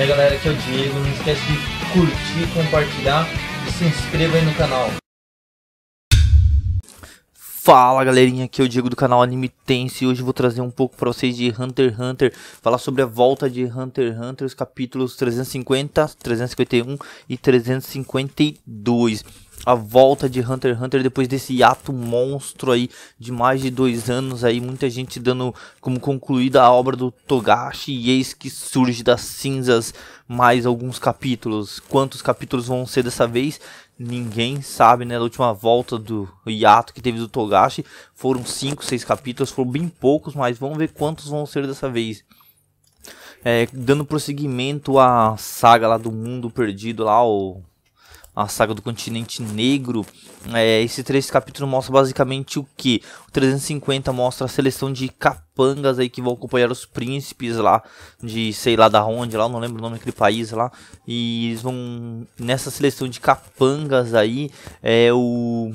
E aí galera, aqui é o Diego, não esquece de curtir, compartilhar e se inscreva aí no canal. Fala galerinha, aqui é o Diego do canal Anime Tense e hoje vou trazer um pouco para vocês de Hunter x Hunter, falar sobre a volta de Hunter x Hunter, os capítulos 350, 351 e 352 a volta de Hunter x Hunter depois desse hiato monstro aí de mais de dois anos aí, muita gente dando como concluída a obra do Togashi e eis que surge das cinzas mais alguns capítulos. Quantos capítulos vão ser dessa vez? Ninguém sabe, né? Da última volta do hiato que teve do Togashi foram 5, 6 capítulos, foram bem poucos, mas vamos ver quantos vão ser dessa vez. É, dando prosseguimento à saga lá do mundo perdido lá, o a saga do continente negro. É, esse três capítulo mostra basicamente o que? O 350 mostra a seleção de capangas aí que vão acompanhar os príncipes lá de sei lá da onde lá, não lembro o nome daquele país lá. E eles vão nessa seleção de capangas aí é o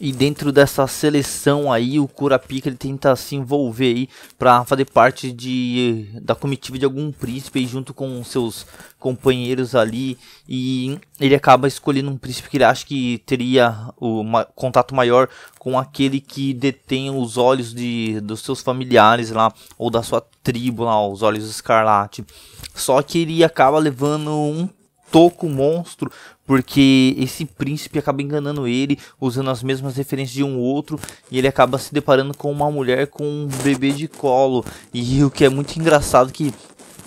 e dentro dessa seleção aí, o Kurapika ele tenta se envolver aí para fazer parte de da comitiva de algum príncipe junto com seus companheiros ali e ele acaba escolhendo um príncipe que ele acha que teria o contato maior com aquele que detém os olhos de dos seus familiares lá ou da sua tribo lá, os olhos escarlate. Só que ele acaba levando um toco monstro, porque esse príncipe acaba enganando ele, usando as mesmas referências de um outro, e ele acaba se deparando com uma mulher com um bebê de colo. E o que é muito engraçado é que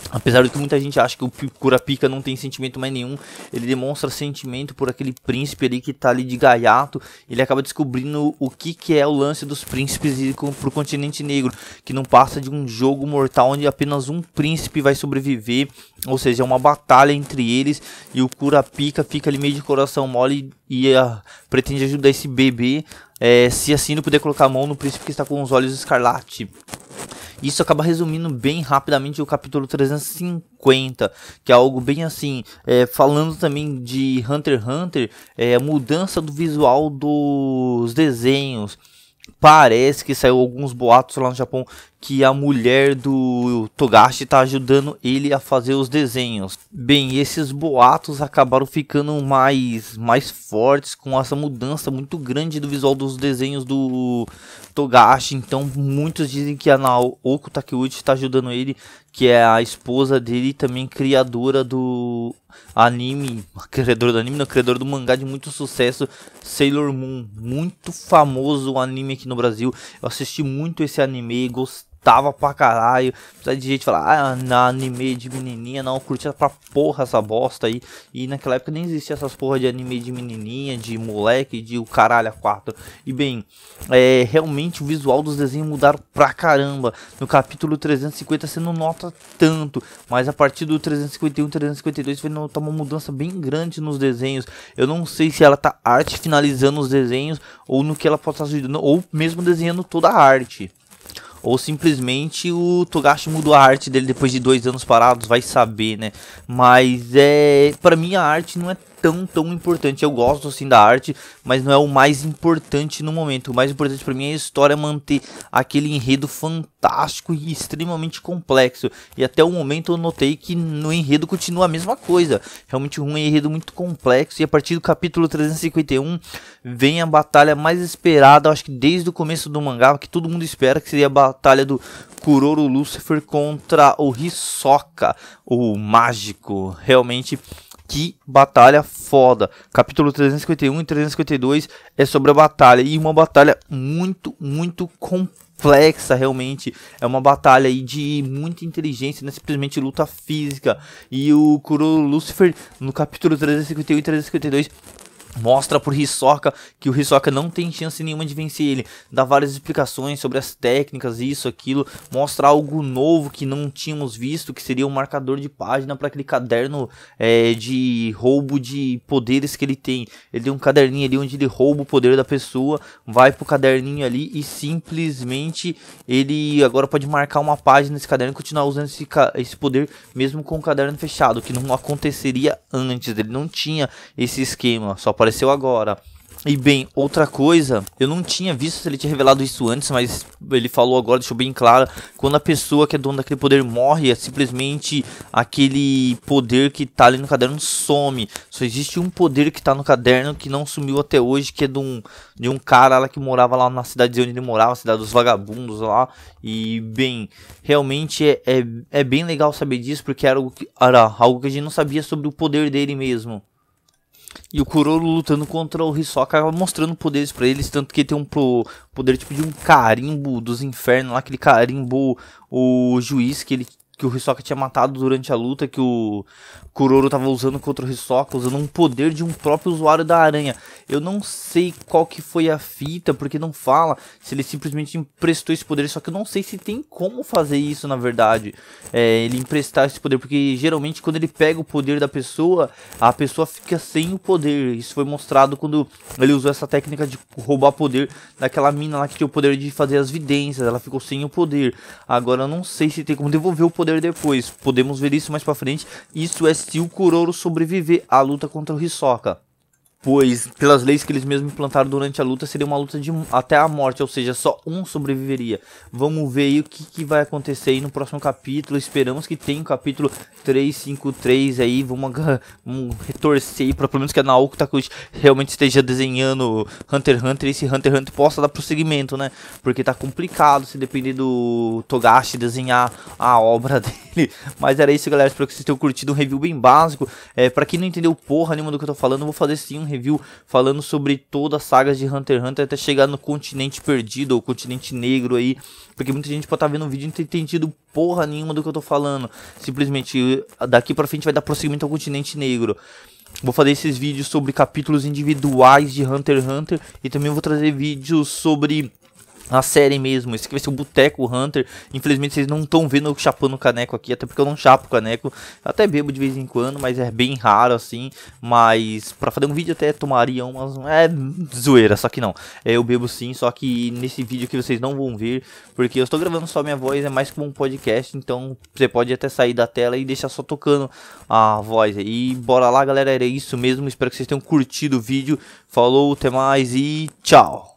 Apesar de que muita gente acha que o Kurapika não tem sentimento mais nenhum, ele demonstra sentimento por aquele príncipe ali que tá ali de gaiato. Ele acaba descobrindo o que, que é o lance dos príncipes e pro continente negro, que não passa de um jogo mortal onde apenas um príncipe vai sobreviver, ou seja, é uma batalha entre eles. E o Kurapika fica ali meio de coração mole e, e uh, pretende ajudar esse bebê, é, se assim não puder colocar a mão no príncipe que está com os olhos escarlate. Isso acaba resumindo bem rapidamente o capítulo 350, que é algo bem assim, é, falando também de Hunter x Hunter, é, a mudança do visual dos desenhos. Parece que saiu alguns boatos lá no Japão que a mulher do Togashi está ajudando ele a fazer os desenhos. Bem, esses boatos acabaram ficando mais, mais fortes com essa mudança muito grande do visual dos desenhos do Togashi. Então, muitos dizem que a Naoko Takeuchi está ajudando ele, que é a esposa dele também criadora do anime, criadora do anime, não, criadora do mangá de muito sucesso, Sailor Moon, muito famoso anime aqui no Brasil. Eu assisti muito esse anime, e gostei Tava pra caralho. Precisa de gente falar, ah, na anime de menininha, não, curtia pra porra essa bosta aí. E naquela época nem existia essas porra de anime de menininha, de moleque, de o caralho a quatro. E bem, é, realmente o visual dos desenhos mudaram pra caramba. No capítulo 350 você não nota tanto, mas a partir do 351, 352 você nota uma mudança bem grande nos desenhos. Eu não sei se ela tá arte finalizando os desenhos ou no que ela possa ajudando, ou mesmo desenhando toda a arte. Ou simplesmente o Togashi mudou a arte dele depois de dois anos parados, vai saber, né? Mas é. para mim a arte não é tão, tão importante. Eu gosto assim da arte, mas não é o mais importante no momento. O mais importante para mim é a história manter aquele enredo fantástico e extremamente complexo. E até o momento eu notei que no enredo continua a mesma coisa. Realmente um enredo muito complexo. E a partir do capítulo 351 vem a batalha mais esperada, acho que desde o começo do mangá, que todo mundo espera que seria a batalha do Kuroro Lucifer contra o Hisoka, o mágico. Realmente que batalha foda. Capítulo 351 e 352 é sobre a batalha. E uma batalha muito, muito complexa, realmente. É uma batalha aí de muita inteligência, não é simplesmente luta física. E o Kuro Lucifer, no capítulo 351 e 352, Mostra pro Hisoka que o Hisoka não tem chance nenhuma de vencer ele. Dá várias explicações sobre as técnicas, isso, aquilo. Mostra algo novo que não tínhamos visto, que seria um marcador de página para aquele caderno é, de roubo de poderes que ele tem. Ele tem um caderninho ali onde ele rouba o poder da pessoa, vai pro caderninho ali e simplesmente ele agora pode marcar uma página nesse caderno e continuar usando esse, esse poder mesmo com o caderno fechado, que não aconteceria antes. Ele não tinha esse esquema, só apareceu agora. E bem, outra coisa, eu não tinha visto se ele tinha revelado isso antes, mas ele falou agora, deixou bem claro, quando a pessoa que é dona daquele poder morre, é simplesmente aquele poder que tá ali no caderno some. Só existe um poder que tá no caderno que não sumiu até hoje, que é de um, de um cara lá que morava lá na cidade onde ele morava, cidade dos vagabundos lá. E bem, realmente é, é, é bem legal saber disso, porque era algo, que, era algo que a gente não sabia sobre o poder dele mesmo. E o Kuroro lutando contra o Hisoka, mostrando poderes para eles, tanto que tem um pro, poder tipo de um carimbo dos infernos lá, aquele carimbo o juiz que ele que o Hisoka tinha matado durante a luta, que o Kuroro tava usando contra o Hisoka, usando um poder de um próprio usuário da aranha. Eu não sei qual que foi a fita, porque não fala se ele simplesmente emprestou esse poder, só que eu não sei se tem como fazer isso na verdade. É, ele emprestar esse poder, porque geralmente quando ele pega o poder da pessoa, a pessoa fica sem o poder. Isso foi mostrado quando ele usou essa técnica de roubar poder daquela mina lá que tinha o poder de fazer as vidências, ela ficou sem o poder. Agora eu não sei se tem como devolver o poder poder depois. Podemos ver isso mais pra frente. Isso é se o Kuroro sobreviver à luta contra o Hisoka pois pelas leis que eles mesmos implantaram durante a luta seria uma luta de até a morte, ou seja, só um sobreviveria. Vamos ver aí o que, que vai acontecer aí no próximo capítulo. Esperamos que tenha o um capítulo 353 aí. Vamos, vamos retorcer aí para pelo menos que a Naoko Takuchi realmente esteja desenhando Hunter x Hunter e esse Hunter x Hunter possa dar prosseguimento, né? Porque tá complicado se depender do Togashi desenhar a obra dele dele. Mas era isso, galera. Espero que vocês tenham curtido um review bem básico. É, pra quem não entendeu porra nenhuma do que eu tô falando, eu vou fazer sim um review falando sobre todas as sagas de Hunter x Hunter até chegar no continente perdido ou continente negro aí. Porque muita gente pode estar tá vendo o vídeo e não ter entendido porra nenhuma do que eu tô falando. Simplesmente daqui pra frente vai dar prosseguimento ao continente negro. Vou fazer esses vídeos sobre capítulos individuais de Hunter x Hunter e também vou trazer vídeos sobre a série mesmo. Esse aqui vai ser o Boteco Hunter. Infelizmente vocês não estão vendo eu chapando caneco aqui, até porque eu não chapo caneco. Eu até bebo de vez em quando, mas é bem raro assim. Mas para fazer um vídeo até tomaria umas. É zoeira, só que não. É, eu bebo sim, só que nesse vídeo que vocês não vão ver, porque eu estou gravando só minha voz, é mais como um podcast. Então você pode até sair da tela e deixar só tocando a voz. E bora lá, galera. Era isso mesmo. Espero que vocês tenham curtido o vídeo. Falou, até mais e tchau.